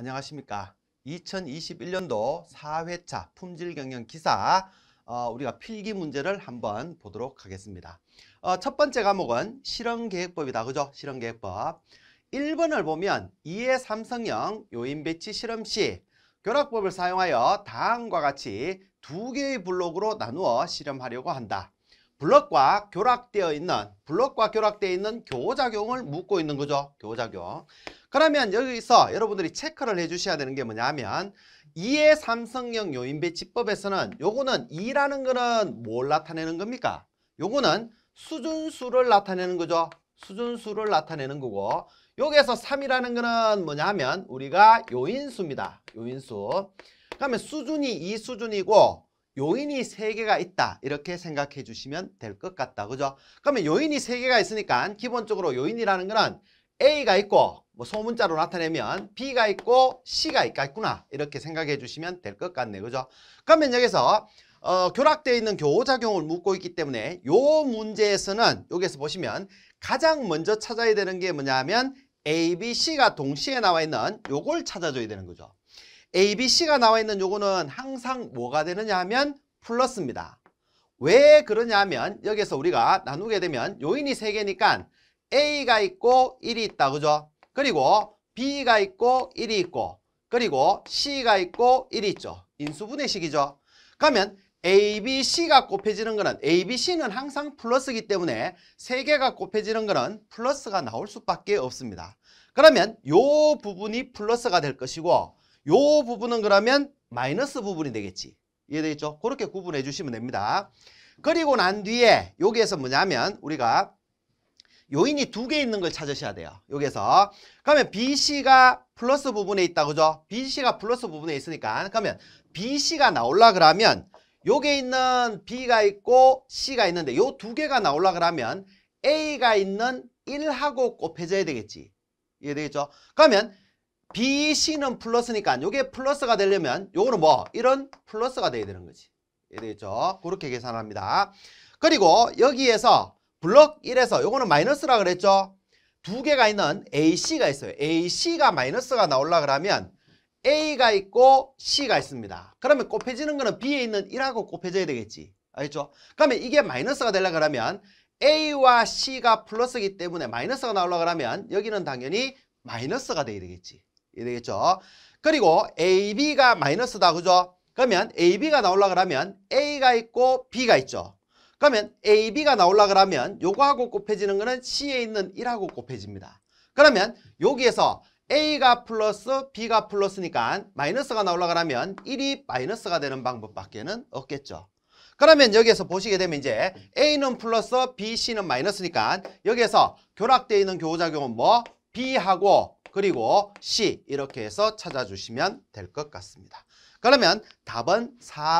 안녕하십니까. 2021년도 4회차 품질경영 기사 어, 우리가 필기 문제를 한번 보도록 하겠습니다. 어, 첫 번째 과목은 실험계획법이다. 그죠? 실험계획법. 1번을 보면 2의 삼성형 요인배치 실험 시 결합법을 사용하여 다음과 같이 두 개의 블록으로 나누어 실험하려고 한다. 블록과결합되어 있는 블록과결합되어 있는 교작용을 묻고 있는 거죠. 교작용. 그러면 여기서 여러분들이 체크를 해주셔야 되는 게 뭐냐면 2의 삼성형 요인 배치법에서는 요거는 2라는 거는 뭘 나타내는 겁니까? 요거는 수준수를 나타내는 거죠. 수준수를 나타내는 거고 여기에서 3이라는 거는 뭐냐면 우리가 요인수입니다. 요인수. 그러면 수준이 이 수준이고 요인이 세개가 있다 이렇게 생각해 주시면 될 것 같다. 그죠? 그러면 요인이 세개가 있으니까 기본적으로 요인이라는 거는 A가 있고 뭐 소문자로 나타내면 B가 있고 C가 있겠구나 이렇게 생각해 주시면 될 것 같네요. 그죠? 그러면 여기서 어, 교락되어 있는 교호작용을 묻고 있기 때문에 요 문제에서는 여기서 보시면 가장 먼저 찾아야 되는 게 뭐냐면 하 A, B, C가 동시에 나와 있는 요걸 찾아줘야 되는 거죠. A, B, C가 나와 있는 요거는 항상 뭐가 되느냐 하면 플러스입니다. 왜 그러냐 하면 여기서 우리가 나누게 되면 요인이 세개니까 A가 있고 1이 있다. 그죠? 그리고 B가 있고 1이 있고 그리고 C가 있고 1이 있죠. 인수분해식이죠. 그러면 A, B, C가 곱해지는 거는 A, B, C는 항상 플러스이기 때문에 3개가 곱해지는 거는 플러스가 나올 수밖에 없습니다. 그러면 요 부분이 플러스가 될 것이고 요 부분은 그러면 마이너스 부분이 되겠지. 이해되겠죠? 그렇게 구분해 주시면 됩니다. 그리고 난 뒤에 여기에서 뭐냐면 우리가 요인이 두 개 있는 걸 찾으셔야 돼요. 여기서. 그러면 BC가 플러스 부분에 있다. 그죠? BC가 플러스 부분에 있으니까. 그러면 BC가 나올라 그러면 요게 있는 B가 있고 C가 있는데 요 두 개가 나올라 그러면 A가 있는 1하고 곱해져야 되겠지. 이해되겠죠? 그러면 BC는 플러스니까 요게 플러스가 되려면 요거는 뭐? 이런 플러스가 돼야 되는 거지. 이해되겠죠? 그렇게 계산합니다. 그리고 여기에서 블럭 1에서 요거는 마이너스라 그랬죠? 두 개가 있는 AC가 있어요. AC가 마이너스가 나올라 그러면 A가 있고 C가 있습니다. 그러면 곱해지는 거는 B에 있는 1하고 곱해져야 되겠지. 알겠죠? 그러면 이게 마이너스가 되려 그러면 A와 C가 플러스이기 때문에 마이너스가 나올라 그러면 여기는 당연히 마이너스가 돼야 되겠지. 이해 되겠죠? 그리고 AB가 마이너스다. 그죠? 그러면 AB가 나올라 그러면 A가 있고 B가 있죠. 그러면 A, B가 나올라 그러면 요거하고 곱해지는 거는 C에 있는 1하고 곱해집니다. 그러면 여기에서 A가 플러스 B가 플러스니까 마이너스가 나올라 그러면 1이 마이너스가 되는 방법밖에는 없겠죠. 그러면 여기에서 보시게 되면 이제 A는 플러스 B, C는 마이너스니까 여기에서 결합되어 있는 교호작용은 뭐? B하고 그리고 C 이렇게 해서 찾아주시면 될 것 같습니다. 그러면 답은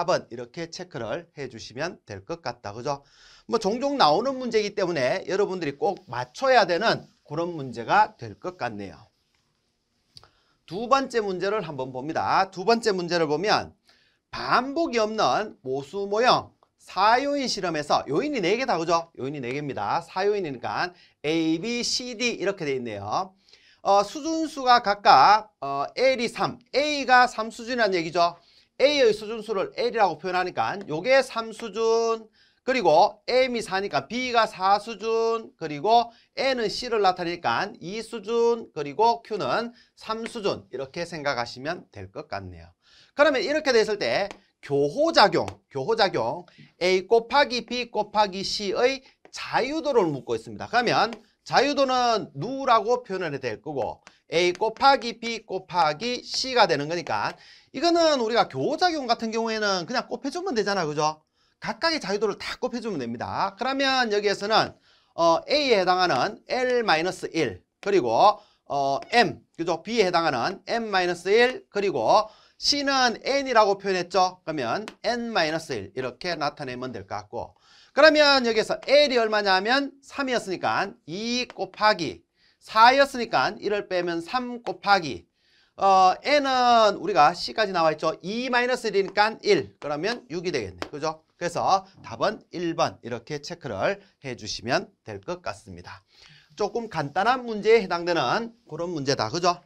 4번 이렇게 체크를 해주시면 될 것 같다. 그죠? 뭐 종종 나오는 문제이기 때문에 여러분들이 꼭 맞춰야 되는 그런 문제가 될 것 같네요. 두 번째 문제를 한번 봅니다. 두 번째 문제를 보면 반복이 없는 모수 모형 사요인 실험에서 요인이 4개다 그죠? 요인이 4개입니다. 사요인이니까 A, B, C, D 이렇게 돼 있네요. 어, 수준수가 각각 어, L이 3, A가 3수준이라는 얘기죠. A의 수준수를 L이라고 표현하니까 요게 3수준, 그리고 M이 4니까 B가 4수준, 그리고 N은 C를 나타내니까 2수준, 그리고 Q는 3수준 이렇게 생각하시면 될 것 같네요. 그러면 이렇게 됐을 때 교호작용, 교호작용 A 곱하기 B 곱하기 C의 자유도를 묻고 있습니다. 그러면 자유도는 누라고 표현을 해될 거고 A 곱하기 B 곱하기 C가 되는 거니까 이거는 우리가 교호작용 같은 경우에는 그냥 곱해주면 되잖아 그죠? 각각의 자유도를 다 곱해주면 됩니다 그러면 여기에서는 어, A에 해당하는 L-1 그리고 어, M 그죠? B에 해당하는 M-1 그리고 C는 N이라고 표현했죠? 그러면 N-1 이렇게 나타내면 될 것 같고 그러면 여기서 L이 얼마냐면 하 3이었으니까 2 곱하기 4였으니까 1을 빼면 3 곱하기 어, N은 우리가 C까지 나와있죠 2 마이너스 1이니까 1 그러면 6이 되겠네 그죠? 그래서 답은 1번 이렇게 체크를 해주시면 될 것 같습니다 조금 간단한 문제에 해당되는 그런 문제다 그죠?